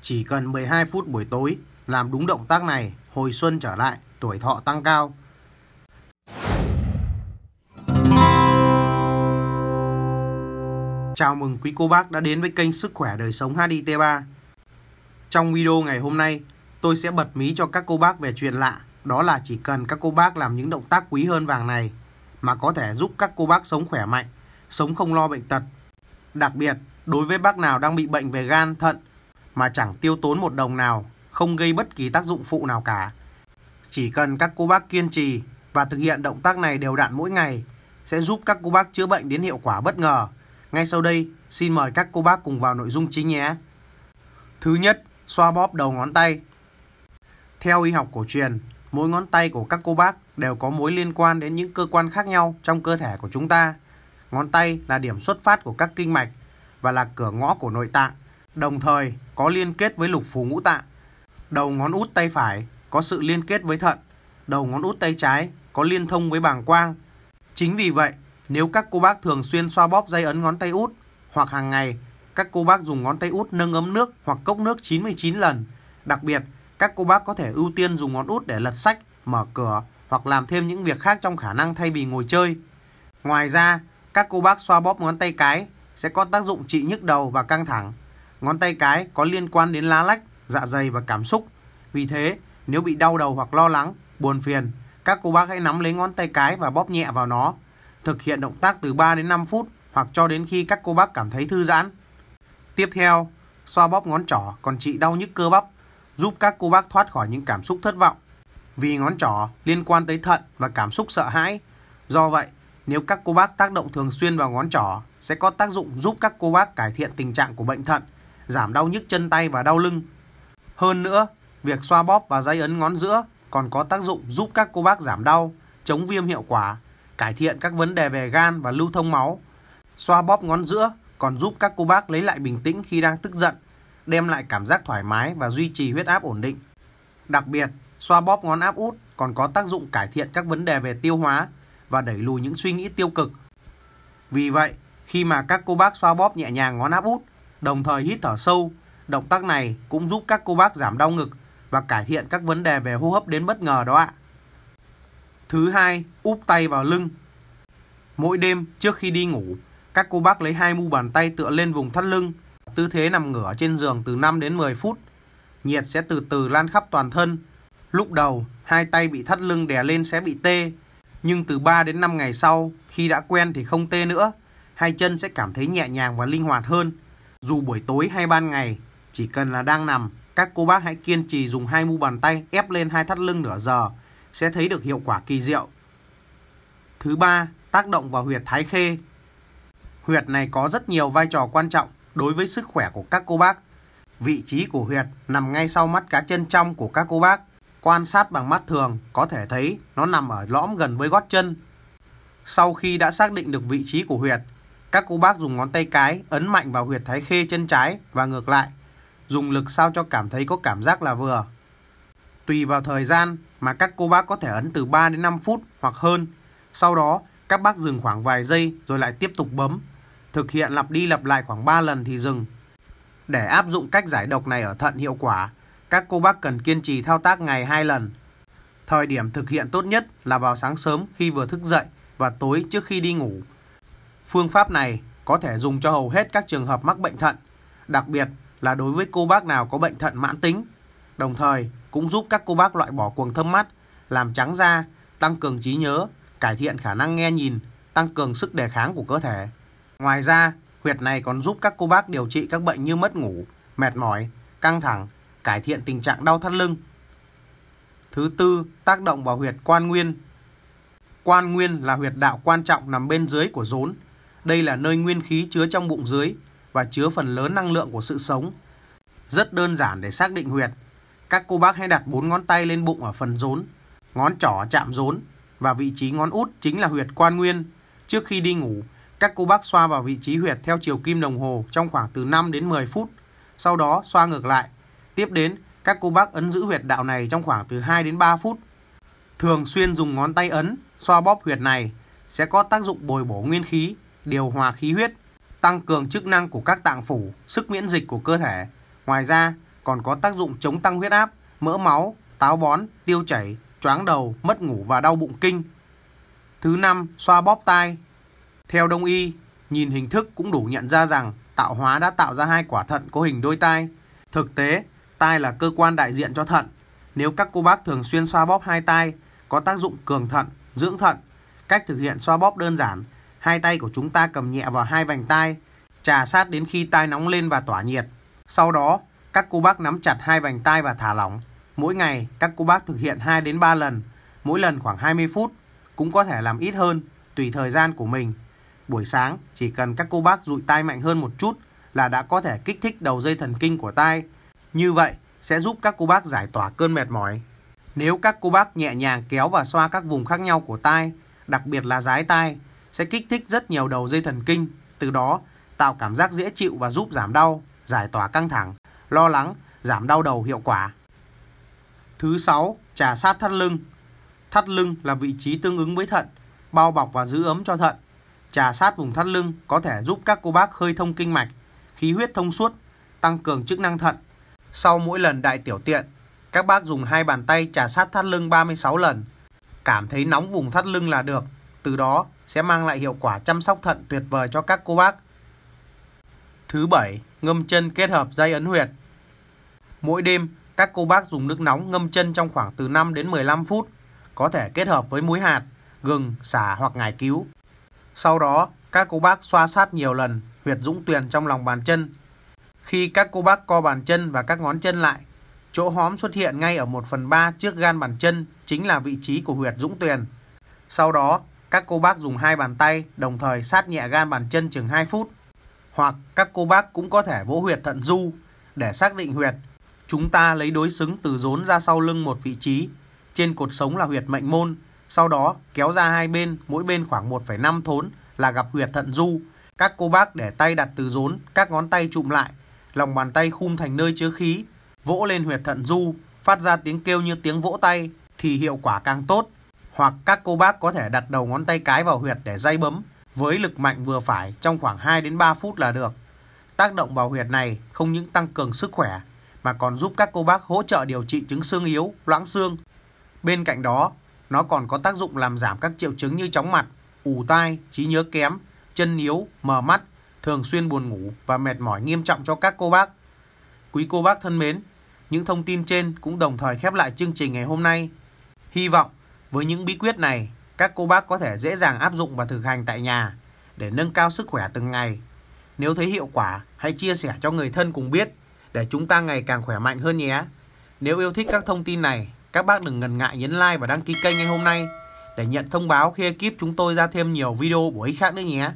Chỉ cần 12 phút buổi tối làm đúng động tác này, hồi xuân trở lại, tuổi thọ tăng cao. Chào mừng quý cô bác đã đến với kênh Sức Khỏe Đời Sống HIT3. Trong video ngày hôm nay, tôi sẽ bật mí cho các cô bác về chuyện lạ. Đó là chỉ cần các cô bác làm những động tác quý hơn vàng này mà có thể giúp các cô bác sống khỏe mạnh, sống không lo bệnh tật. Đặc biệt, đối với bác nào đang bị bệnh về gan, thận mà chẳng tiêu tốn một đồng nào, không gây bất kỳ tác dụng phụ nào cả. Chỉ cần các cô bác kiên trì và thực hiện động tác này đều đặn mỗi ngày sẽ giúp các cô bác chữa bệnh đến hiệu quả bất ngờ. Ngay sau đây, xin mời các cô bác cùng vào nội dung chính nhé. Thứ nhất, xoa bóp đầu ngón tay. Theo y học cổ truyền, mỗi ngón tay của các cô bác đều có mối liên quan đến những cơ quan khác nhau trong cơ thể của chúng ta. Ngón tay là điểm xuất phát của các kinh mạch và là cửa ngõ của nội tạng Đồng thời có liên kết với lục phủ ngũ tạng. Đầu ngón út tay phải có sự liên kết với thận, đầu ngón út tay trái có liên thông với bàng quang. Chính vì vậy, nếu các cô bác thường xuyên xoa bóp dây ấn ngón tay út hoặc hàng ngày, các cô bác dùng ngón tay út nâng ấm nước hoặc cốc nước 99 lần. Đặc biệt, các cô bác có thể ưu tiên dùng ngón út để lật sách, mở cửa hoặc làm thêm những việc khác trong khả năng thay vì ngồi chơi. Ngoài ra, các cô bác xoa bóp ngón tay cái sẽ có tác dụng trị nhức đầu và căng thẳng. Ngón tay cái có liên quan đến lá lách, dạ dày và cảm xúc. Vì thế, nếu bị đau đầu hoặc lo lắng, buồn phiền, các cô bác hãy nắm lấy ngón tay cái và bóp nhẹ vào nó. Thực hiện động tác từ 3 đến 5 phút hoặc cho đến khi các cô bác cảm thấy thư giãn. Tiếp theo, xoa bóp ngón trỏ còn trị đau nhức cơ bắp, giúp các cô bác thoát khỏi những cảm xúc thất vọng. Vì ngón trỏ liên quan tới thận và cảm xúc sợ hãi. Do vậy, nếu các cô bác tác động thường xuyên vào ngón trỏ sẽ có tác dụng giúp các cô bác cải thiện tình trạng của bệnh thận giảm đau nhức chân tay và đau lưng. Hơn nữa, việc xoa bóp và dây ấn ngón giữa còn có tác dụng giúp các cô bác giảm đau, chống viêm hiệu quả, cải thiện các vấn đề về gan và lưu thông máu. Xoa bóp ngón giữa còn giúp các cô bác lấy lại bình tĩnh khi đang tức giận, đem lại cảm giác thoải mái và duy trì huyết áp ổn định. Đặc biệt, xoa bóp ngón áp út còn có tác dụng cải thiện các vấn đề về tiêu hóa và đẩy lùi những suy nghĩ tiêu cực. Vì vậy, khi mà các cô bác xoa bóp nhẹ nhàng ngón áp út, đồng thời hít thở sâu. Động tác này cũng giúp các cô bác giảm đau ngực và cải thiện các vấn đề về hô hấp đến bất ngờ đó ạ. Thứ hai, úp tay vào lưng. Mỗi đêm trước khi đi ngủ, các cô bác lấy hai mu bàn tay tựa lên vùng thắt lưng, tư thế nằm ngửa trên giường từ 5 đến 10 phút. Nhiệt sẽ từ từ lan khắp toàn thân. Lúc đầu, hai tay bị thắt lưng đè lên sẽ bị tê, nhưng từ 3 đến 5 ngày sau, khi đã quen thì không tê nữa, hai chân sẽ cảm thấy nhẹ nhàng và linh hoạt hơn. Dù buổi tối hay ban ngày, chỉ cần là đang nằm, các cô bác hãy kiên trì dùng hai mu bàn tay ép lên hai thắt lưng nửa giờ sẽ thấy được hiệu quả kỳ diệu. Thứ ba, tác động vào huyệt thái khê. Huyệt này có rất nhiều vai trò quan trọng đối với sức khỏe của các cô bác. Vị trí của huyệt nằm ngay sau mắt cá chân trong của các cô bác. Quan sát bằng mắt thường có thể thấy nó nằm ở lõm gần với gót chân. Sau khi đã xác định được vị trí của huyệt, các cô bác dùng ngón tay cái ấn mạnh vào huyệt thái khê chân trái và ngược lại, dùng lực sao cho cảm thấy có cảm giác là vừa. Tùy vào thời gian mà các cô bác có thể ấn từ 3 đến 5 phút hoặc hơn. Sau đó, các bác dừng khoảng vài giây rồi lại tiếp tục bấm. Thực hiện lặp đi lặp lại khoảng 3 lần thì dừng. Để áp dụng cách giải độc này ở thận hiệu quả, các cô bác cần kiên trì thao tác ngày 2 lần. Thời điểm thực hiện tốt nhất là vào sáng sớm khi vừa thức dậy và tối trước khi đi ngủ. Phương pháp này có thể dùng cho hầu hết các trường hợp mắc bệnh thận, đặc biệt là đối với cô bác nào có bệnh thận mãn tính, đồng thời cũng giúp các cô bác loại bỏ cuồng thâm mắt, làm trắng da, tăng cường trí nhớ, cải thiện khả năng nghe nhìn, tăng cường sức đề kháng của cơ thể. Ngoài ra, huyệt này còn giúp các cô bác điều trị các bệnh như mất ngủ, mệt mỏi, căng thẳng, cải thiện tình trạng đau thắt lưng. Thứ tư, tác động vào huyệt quan nguyên. Quan nguyên là huyệt đạo quan trọng nằm bên dưới của rốn, đây là nơi nguyên khí chứa trong bụng dưới và chứa phần lớn năng lượng của sự sống. Rất đơn giản để xác định huyệt. Các cô bác hãy đặt bốn ngón tay lên bụng ở phần rốn, ngón trỏ chạm rốn và vị trí ngón út chính là huyệt quan nguyên. Trước khi đi ngủ, các cô bác xoa vào vị trí huyệt theo chiều kim đồng hồ trong khoảng từ 5 đến 10 phút, sau đó xoa ngược lại. Tiếp đến, các cô bác ấn giữ huyệt đạo này trong khoảng từ 2 đến 3 phút. Thường xuyên dùng ngón tay ấn xoa bóp huyệt này sẽ có tác dụng bồi bổ nguyên khí, điều hòa khí huyết, tăng cường chức năng của các tạng phủ, sức miễn dịch của cơ thể. Ngoài ra, còn có tác dụng chống tăng huyết áp, mỡ máu, táo bón, tiêu chảy, choáng đầu, mất ngủ và đau bụng kinh. Thứ năm, xoa bóp tai. Theo đông y, nhìn hình thức cũng đủ nhận ra rằng tạo hóa đã tạo ra hai quả thận có hình đôi tai. Thực tế, tai là cơ quan đại diện cho thận. Nếu các cô bác thường xuyên xoa bóp hai tai, có tác dụng cường thận, dưỡng thận. Cách thực hiện xoa bóp đơn giản, Hai tay của chúng ta cầm nhẹ vào hai vành tai, trà sát đến khi tai nóng lên và tỏa nhiệt. Sau đó, các cô bác nắm chặt hai vành tai và thả lỏng. Mỗi ngày, các cô bác thực hiện 2 đến 3 lần, mỗi lần khoảng 20 phút, cũng có thể làm ít hơn, tùy thời gian của mình. Buổi sáng, chỉ cần các cô bác dụi tai mạnh hơn một chút là đã có thể kích thích đầu dây thần kinh của tai. Như vậy, sẽ giúp các cô bác giải tỏa cơn mệt mỏi. Nếu các cô bác nhẹ nhàng kéo và xoa các vùng khác nhau của tai, đặc biệt là dái tai, sẽ kích thích rất nhiều đầu dây thần kinh, từ đó tạo cảm giác dễ chịu và giúp giảm đau, giải tỏa căng thẳng, lo lắng, giảm đau đầu hiệu quả. Thứ 6, trà sát thắt lưng. Thắt lưng là vị trí tương ứng với thận, bao bọc và giữ ấm cho thận. Trà sát vùng thắt lưng có thể giúp các cô bác hơi thông kinh mạch, khí huyết thông suốt, tăng cường chức năng thận. Sau mỗi lần đại tiểu tiện, các bác dùng hai bàn tay trà sát thắt lưng 36 lần. Cảm thấy nóng vùng thắt lưng là được, từ đó sẽ mang lại hiệu quả chăm sóc thận tuyệt vời cho các cô bác. Thứ bảy, ngâm chân kết hợp dây ấn huyệt. Mỗi đêm, các cô bác dùng nước nóng ngâm chân trong khoảng từ 5 đến 15 phút, có thể kết hợp với muối hạt, gừng, xả hoặc ngải cứu. Sau đó, các cô bác xoa sát nhiều lần huyệt dũng tuyền trong lòng bàn chân. Khi các cô bác co bàn chân và các ngón chân lại, chỗ hóm xuất hiện ngay ở 1 phần 3 trước gan bàn chân chính là vị trí của huyệt dũng tuyền. Sau đó, các cô bác dùng hai bàn tay đồng thời sát nhẹ gan bàn chân chừng 2 phút. Hoặc các cô bác cũng có thể vỗ huyệt thận du để xác định huyệt. Chúng ta lấy đối xứng từ rốn ra sau lưng một vị trí, trên cột sống là huyệt mệnh môn, sau đó kéo ra hai bên, mỗi bên khoảng 1,5 thốn là gặp huyệt thận du. Các cô bác để tay đặt từ rốn, các ngón tay chụm lại, lòng bàn tay khum thành nơi chứa khí, vỗ lên huyệt thận du, phát ra tiếng kêu như tiếng vỗ tay thì hiệu quả càng tốt hoặc các cô bác có thể đặt đầu ngón tay cái vào huyệt để dây bấm với lực mạnh vừa phải trong khoảng 2 đến 3 phút là được. Tác động vào huyệt này không những tăng cường sức khỏe mà còn giúp các cô bác hỗ trợ điều trị chứng xương yếu, loãng xương. Bên cạnh đó, nó còn có tác dụng làm giảm các triệu chứng như chóng mặt, ù tai, trí nhớ kém, chân yếu, mờ mắt, thường xuyên buồn ngủ và mệt mỏi nghiêm trọng cho các cô bác. Quý cô bác thân mến, những thông tin trên cũng đồng thời khép lại chương trình ngày hôm nay. Hy vọng với những bí quyết này, các cô bác có thể dễ dàng áp dụng và thực hành tại nhà để nâng cao sức khỏe từng ngày. Nếu thấy hiệu quả, hãy chia sẻ cho người thân cùng biết để chúng ta ngày càng khỏe mạnh hơn nhé. Nếu yêu thích các thông tin này, các bác đừng ngần ngại nhấn like và đăng ký kênh ngay hôm nay để nhận thông báo khi ekip chúng tôi ra thêm nhiều video bổ ích khác nữa nhé.